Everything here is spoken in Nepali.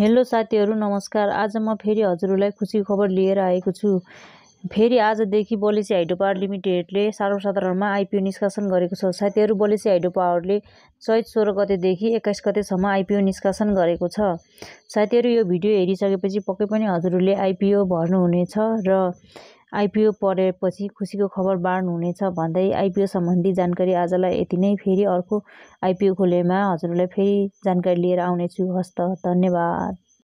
हेलो साथीहरू नमस्कार आज म फेरि हजुरहरूलाई खुसी खबर लिएर आएको छु फेरि आजदेखि बलेसी हाइड्रो पावर लिमिटेडले सर्वसाधारणमा आइपिओ निष्कासन गरेको छ साथीहरू बलेसी हाइड्रो पावरले चैत सोह्र गतेदेखि एक्काइस गतेसम्म आइपिओ निष्कासन गरेको छ साथीहरू यो भिडियो हेरिसकेपछि पक्कै पनि हजुरहरूले आइपिओ भर्नुहुनेछ र आइपिओ पढेपछि खुसीको खबर बाँड्नु हुनेछ भन्दै आइपिओ सम्बन्धी जानकारी आजलाई यति नै फेरि अर्को आइपिओ खोलेमा हजुरलाई फेरि जानकारी लिएर आउनेछु हस्त धन्यवाद